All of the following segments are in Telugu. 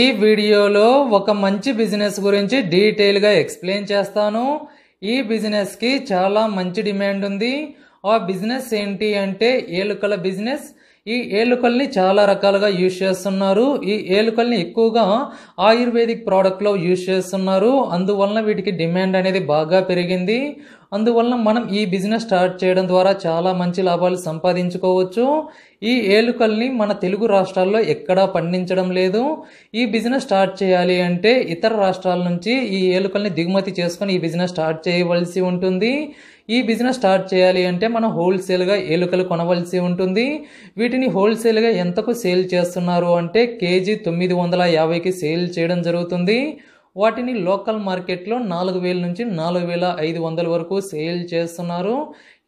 ఈ వీడియోలో ఒక మంచి బిజినెస్ గురించి డీటెయిల్గా ఎక్స్ప్లెయిన్ చేస్తాను ఈ బిజినెస్కి చాలా మంచి డిమాండ్ ఉంది ఆ బిజినెస్ ఏంటి అంటే ఏలుకల బిజినెస్ ఈ ఏలుకల్ని చాలా రకాలుగా యూజ్ చేస్తున్నారు ఈ ఏలుకల్ని ఎక్కువగా ఆయుర్వేదిక్ ప్రోడక్ట్లో యూజ్ చేస్తున్నారు అందువలన వీటికి డిమాండ్ అనేది బాగా పెరిగింది అందువలన మనం ఈ బిజినెస్ స్టార్ట్ చేయడం ద్వారా చాలా మంచి లాభాలు సంపాదించుకోవచ్చు ఈ ఏలుకల్ని మన తెలుగు రాష్ట్రాల్లో ఎక్కడా పండించడం లేదు ఈ బిజినెస్ స్టార్ట్ చేయాలి అంటే ఇతర రాష్ట్రాల నుంచి ఈ ఏలుకల్ని దిగుమతి చేసుకొని ఈ బిజినెస్ స్టార్ట్ చేయవలసి ఉంటుంది ఈ బిజినెస్ స్టార్ట్ చేయాలి అంటే మనం హోల్సేల్గా ఏలుకలు కొనవలసి ఉంటుంది వీటిని హోల్సేల్గా ఎంతకు సేల్ చేస్తున్నారు అంటే కేజీ తొమ్మిది వందల యాభైకి సేల్ చేయడం జరుగుతుంది వాటిని లోకల్ మార్కెట్లో నాలుగు వేల నుంచి నాలుగు వేల ఐదు వందల వరకు సేల్ చేస్తున్నారు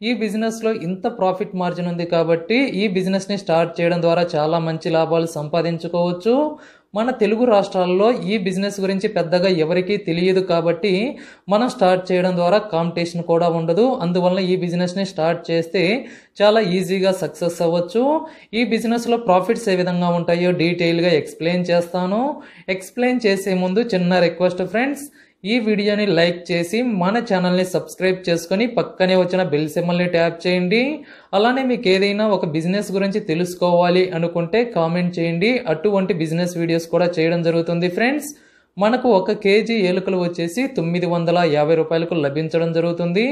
ఈ బిజినెస్లో ఇంత ప్రాఫిట్ మార్జిన్ ఉంది కాబట్టి ఈ బిజినెస్ని స్టార్ట్ చేయడం ద్వారా చాలా మంచి లాభాలు సంపాదించుకోవచ్చు మన తెలుగు రాష్ట్రాల్లో ఈ బిజినెస్ గురించి పెద్దగా ఎవరికీ తెలియదు కాబట్టి మనం స్టార్ట్ చేయడం ద్వారా కాంపిటీషన్ కూడా ఉండదు అందువలన ఈ బిజినెస్ని స్టార్ట్ చేస్తే చాలా ఈజీగా సక్సెస్ అవ్వచ్చు ఈ బిజినెస్లో ప్రాఫిట్స్ ఏ విధంగా ఉంటాయో డీటెయిల్గా ఎక్స్ప్లెయిన్ చేస్తాను ఎక్స్ప్లెయిన్ చేసే ముందు చిన్న రిక్వెస్ట్ ఫ్రెండ్స్ ఈ వీడియోని లైక్ చేసి మన ఛానల్ని సబ్స్క్రైబ్ చేసుకొని పక్కనే వచ్చిన బెల్ సిమ్మల్ని ట్యాప్ చేయండి అలానే మీకు ఏదైనా ఒక బిజినెస్ గురించి తెలుసుకోవాలి అనుకుంటే కామెంట్ చేయండి అటువంటి బిజినెస్ వీడియోస్ కూడా చేయడం జరుగుతుంది ఫ్రెండ్స్ మనకు ఒక కేజీ ఏలుకలు వచ్చేసి తొమ్మిది వందల యాభై రూపాయలకు లభించడం జరుగుతుంది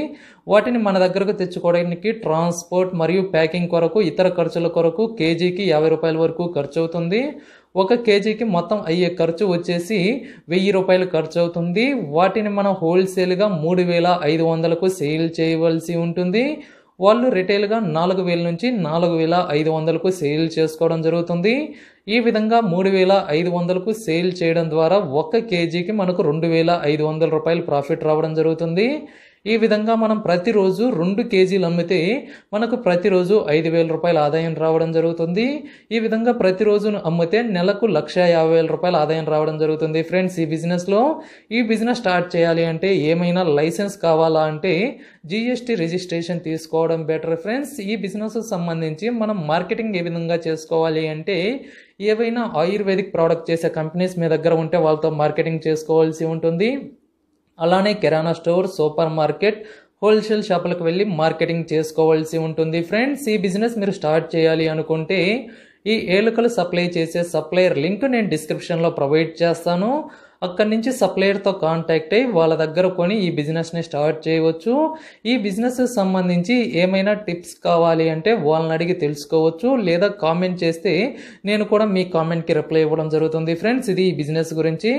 వాటిని మన దగ్గరకు తెచ్చుకోవడానికి ట్రాన్స్పోర్ట్ మరియు ప్యాకింగ్ కొరకు ఇతర ఖర్చుల కొరకు కేజీకి యాభై రూపాయల వరకు ఖర్చు అవుతుంది ఒక కేజీకి మొత్తం అయ్యే ఖర్చు వచ్చేసి వెయ్యి రూపాయలు ఖర్చు అవుతుంది వాటిని మనం హోల్సేల్గా మూడు వేల ఐదు వందలకు సేల్ చేయవలసి ఉంటుంది వాళ్ళు రిటైల్గా నాలుగు వేల నుంచి నాలుగు వేల ఐదు వందలకు సేల్ చేసుకోవడం జరుగుతుంది ఈ విధంగా మూడు వేల ఐదు వందలకు సేల్ చేయడం ద్వారా ఒక్క కేజీకి మనకు రెండు వేల ఐదు వందల రూపాయలు ప్రాఫిట్ రావడం జరుగుతుంది ఈ విధంగా మనం ప్రతిరోజు రెండు కేజీలు అమ్మితే మనకు ప్రతిరోజు ఐదు వేల రూపాయల ఆదాయం రావడం జరుగుతుంది ఈ విధంగా ప్రతిరోజు అమ్మితే నెలకు లక్ష యాభై వేల రూపాయల ఆదాయం రావడం జరుగుతుంది ఫ్రెండ్స్ ఈ బిజినెస్లో ఈ బిజినెస్ స్టార్ట్ చేయాలి అంటే ఏమైనా లైసెన్స్ కావాలా అంటే జిఎస్టీ రిజిస్ట్రేషన్ తీసుకోవడం బెటర్ ఫ్రెండ్స్ ఈ బిజినెస్ సంబంధించి మనం మార్కెటింగ్ ఏ విధంగా చేసుకోవాలి అంటే ఏవైనా ఆయుర్వేదిక్ ప్రోడక్ట్ చేసే కంపెనీస్ మీ దగ్గర ఉంటే వాళ్ళతో మార్కెటింగ్ చేసుకోవాల్సి ఉంటుంది అలానే kirana store supermarket wholesale షాపులకు వెళ్ళి మార్కెటింగ్ చేసుకోవాల్సి ఉంటుంది ఫ్రెండ్స్ ఈ బిజినెస్ మీరు స్టార్ట్ చేయాలి అనుకుంటే ఈ ఏలుకలు సప్లై చేసే సప్లయర్ లింక్ నేను డిస్క్రిప్షన్లో ప్రొవైడ్ చేస్తాను అక్కడి నుంచి సప్లయర్తో కాంటాక్ట్ అయ్యి వాళ్ళ దగ్గర కొని ఈ బిజినెస్ని స్టార్ట్ చేయవచ్చు ఈ బిజినెస్ సంబంధించి ఏమైనా టిప్స్ కావాలి అంటే వాళ్ళని అడిగి తెలుసుకోవచ్చు లేదా కామెంట్ చేస్తే నేను కూడా మీ కామెంట్కి రిప్లై ఇవ్వడం జరుగుతుంది ఫ్రెండ్స్ ఇది ఈ బిజినెస్ గురించి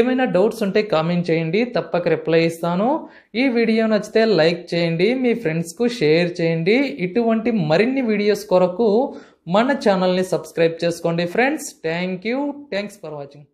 ఏమైనా డౌట్స్ ఉంటే కామెంట్ చేయండి తప్పక రిప్లై ఇస్తాను ఈ వీడియో నచ్చితే లైక్ చేయండి మీ ఫ్రెండ్స్కు షేర్ చేయండి ఇటువంటి మరిన్ని వీడియోస్ కొరకు మన ఛానల్ని సబ్స్క్రైబ్ చేసుకోండి friends thank you thanks for watching